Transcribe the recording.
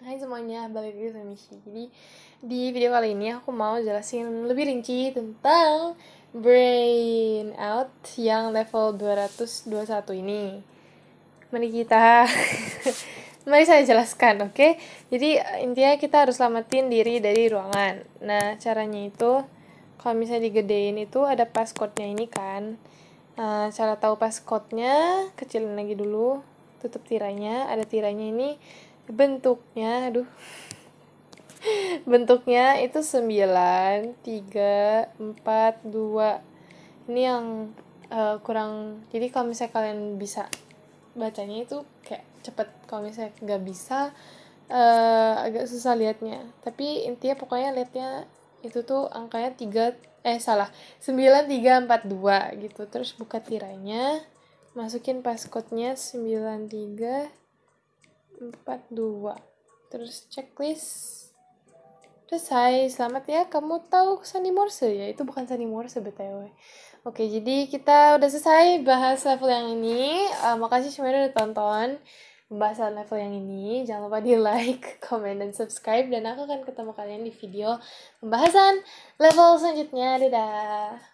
Hai semuanya, balik lagi sama Michi Jadi di video kali ini aku mau jelasin lebih rinci tentang brain out yang level 221 ini Mari kita, mari saya jelaskan oke okay? Jadi intinya kita harus selamatin diri dari ruangan Nah caranya itu, kalau misalnya digedein itu ada passcode-nya ini kan nah, cara tahu passcode-nya, kecilin lagi dulu tutup tirainya, ada tirainya ini bentuknya aduh bentuknya itu 9 3 4 2 ini yang uh, kurang jadi kalau misalnya kalian bisa bacanya itu kayak cepet kalau misalnya nggak bisa uh, agak susah liatnya tapi intinya pokoknya liatnya itu tuh angkanya 3 eh salah 9 3 4 2 gitu terus buka tirainya masukin passcode-nya 93 empat dua terus checklist selesai selamat ya kamu tahu Sunny Morse ya itu bukan Sunny Morse btw oke jadi kita udah selesai bahas level yang ini uh, makasih semuanya udah tonton pembahasan level yang ini jangan lupa di like comment dan subscribe dan aku akan ketemu kalian di video pembahasan level selanjutnya dadah